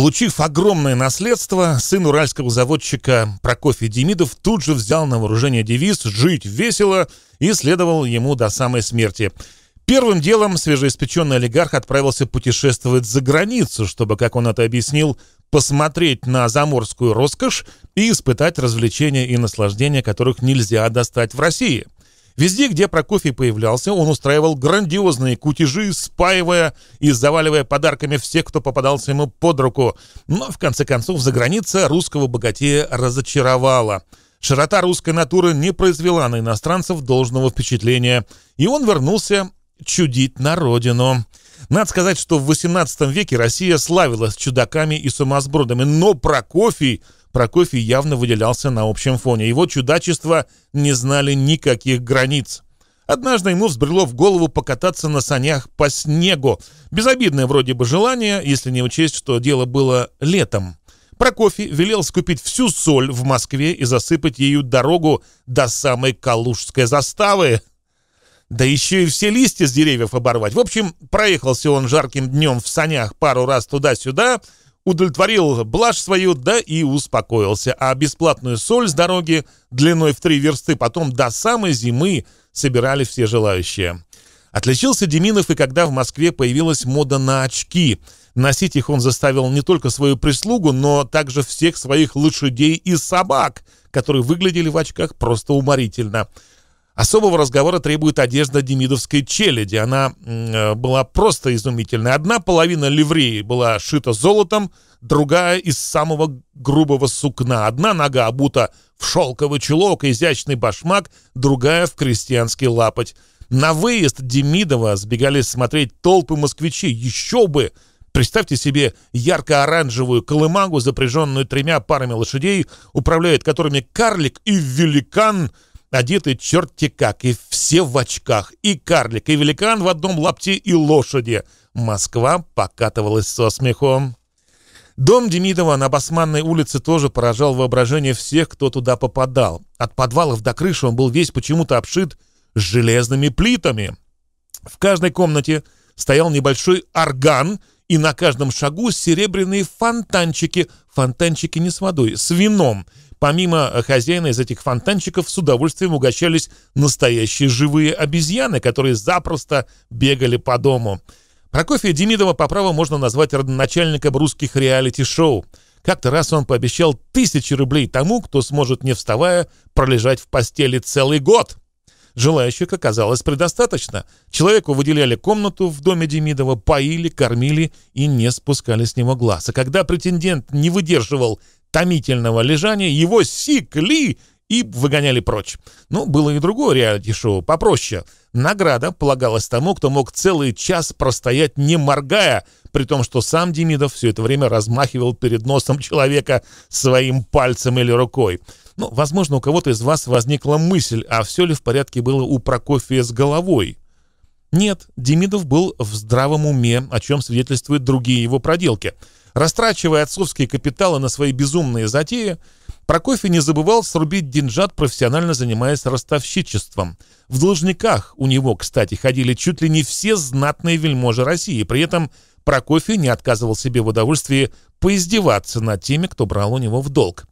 Получив огромное наследство, сын уральского заводчика Прокофий Демидов тут же взял на вооружение девиз «Жить весело» и следовал ему до самой смерти. Первым делом свежеиспеченный олигарх отправился путешествовать за границу, чтобы, как он это объяснил, посмотреть на заморскую роскошь и испытать развлечения и наслаждения, которых нельзя достать в России – Везде, где Прокофий появлялся, он устраивал грандиозные кутежи, спаивая и заваливая подарками всех, кто попадался ему под руку. Но, в конце концов, за граница русского богатея разочаровала. Широта русской натуры не произвела на иностранцев должного впечатления, и он вернулся чудить на родину. Надо сказать, что в XVIII веке Россия славилась чудаками и сумасбродами, но Прокофий – Прокофий явно выделялся на общем фоне. Его чудачества не знали никаких границ. Однажды ему взбрело в голову покататься на санях по снегу. Безобидное вроде бы желание, если не учесть, что дело было летом. Прокофий велел скупить всю соль в Москве и засыпать ею дорогу до самой Калужской заставы. Да еще и все листья с деревьев оборвать. В общем, проехался он жарким днем в санях пару раз туда-сюда, удовлетворил блажь свою, да и успокоился, а бесплатную соль с дороги длиной в три версты потом до самой зимы собирали все желающие. Отличился Деминов и когда в Москве появилась мода на очки. Носить их он заставил не только свою прислугу, но также всех своих лошадей и собак, которые выглядели в очках просто уморительно. Особого разговора требует одежда демидовской челяди. Она э, была просто изумительная. Одна половина ливреи была шита золотом, другая из самого грубого сукна. Одна нога обута в шелковый чулок, изящный башмак, другая в крестьянский лапоть. На выезд Демидова сбегались смотреть толпы москвичей. Еще бы! Представьте себе ярко-оранжевую колымагу, запряженную тремя парами лошадей, управляет которыми карлик и великан – одеты черти как, и все в очках, и карлик, и великан в одном лапте, и лошади. Москва покатывалась со смехом. Дом Демидова на Басманной улице тоже поражал воображение всех, кто туда попадал. От подвалов до крыши он был весь почему-то обшит железными плитами. В каждой комнате стоял небольшой орган, и на каждом шагу серебряные фонтанчики. Фонтанчики не с водой, с вином. Помимо хозяина из этих фонтанчиков с удовольствием угощались настоящие живые обезьяны, которые запросто бегали по дому. Прокофия Демидова по праву можно назвать родоначальником русских реалити-шоу. Как-то раз он пообещал тысячи рублей тому, кто сможет, не вставая, пролежать в постели целый год. Желающих оказалось предостаточно. Человеку выделяли комнату в доме Демидова, поили, кормили и не спускали с него глаз. А когда претендент не выдерживал томительного лежания, его секли и выгоняли прочь. Но ну, было и другое реалити-шоу, попроще. Награда полагалась тому, кто мог целый час простоять, не моргая, при том, что сам Демидов все это время размахивал перед носом человека своим пальцем или рукой. Ну, возможно, у кого-то из вас возникла мысль, а все ли в порядке было у Прокофия с головой? Нет, Демидов был в здравом уме, о чем свидетельствуют другие его проделки — Растрачивая отцовские капиталы на свои безумные затеи, Прокофий не забывал срубить деньжат, профессионально занимаясь ростовщичеством. В должниках у него, кстати, ходили чуть ли не все знатные вельможи России. При этом Прокофий не отказывал себе в удовольствии поиздеваться над теми, кто брал у него в долг.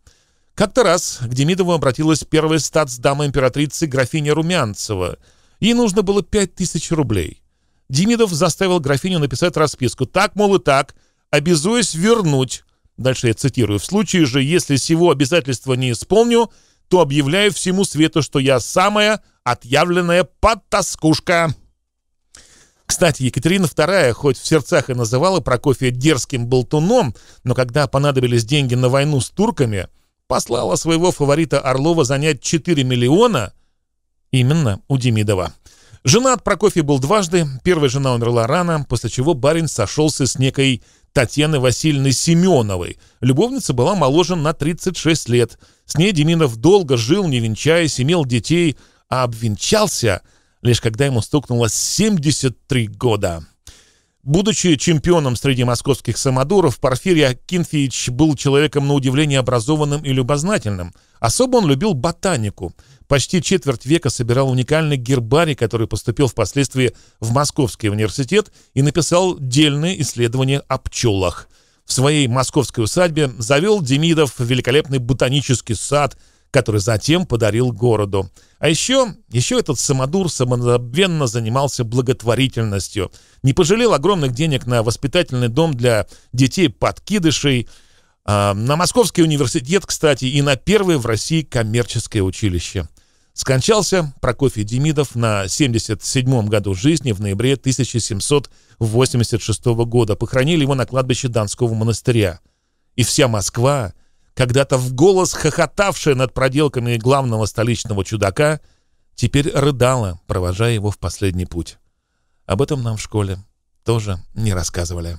Как-то раз к Демидову обратилась первая статсдама императрицы графиня Румянцева. Ей нужно было пять тысяч рублей. Демидов заставил графиню написать расписку. «Так, мол, и так», обязуюсь вернуть. Дальше я цитирую. «В случае же, если сего обязательства не исполню, то объявляю всему свету, что я самая отъявленная подтаскушка». Кстати, Екатерина II, хоть в сердцах и называла Прокофия дерзким болтуном, но когда понадобились деньги на войну с турками, послала своего фаворита Орлова занять 4 миллиона именно у Демидова. Женат Прокофий был дважды, первая жена умерла рано, после чего барин сошелся с некой Татьяны Васильевны Семеновой. Любовница была моложе на 36 лет. С ней Деминов долго жил, не венчаясь, имел детей, а обвенчался лишь когда ему стукнуло 73 года. Будучи чемпионом среди московских самодуров, Порфирий Акинфеевич был человеком на удивление образованным и любознательным. Особо он любил ботанику. Почти четверть века собирал уникальный гербарий, который поступил впоследствии в Московский университет и написал дельные исследования о пчелах. В своей московской усадьбе завел Демидов великолепный ботанический сад – который затем подарил городу. А еще, еще этот самодур самозабвенно занимался благотворительностью. Не пожалел огромных денег на воспитательный дом для детей-подкидышей, а, на Московский университет, кстати, и на первое в России коммерческое училище. Скончался Прокофий Демидов на 77-м году жизни в ноябре 1786 года. Похоронили его на кладбище Донского монастыря. И вся Москва когда-то в голос хохотавшая над проделками главного столичного чудака, теперь рыдала, провожая его в последний путь. Об этом нам в школе тоже не рассказывали.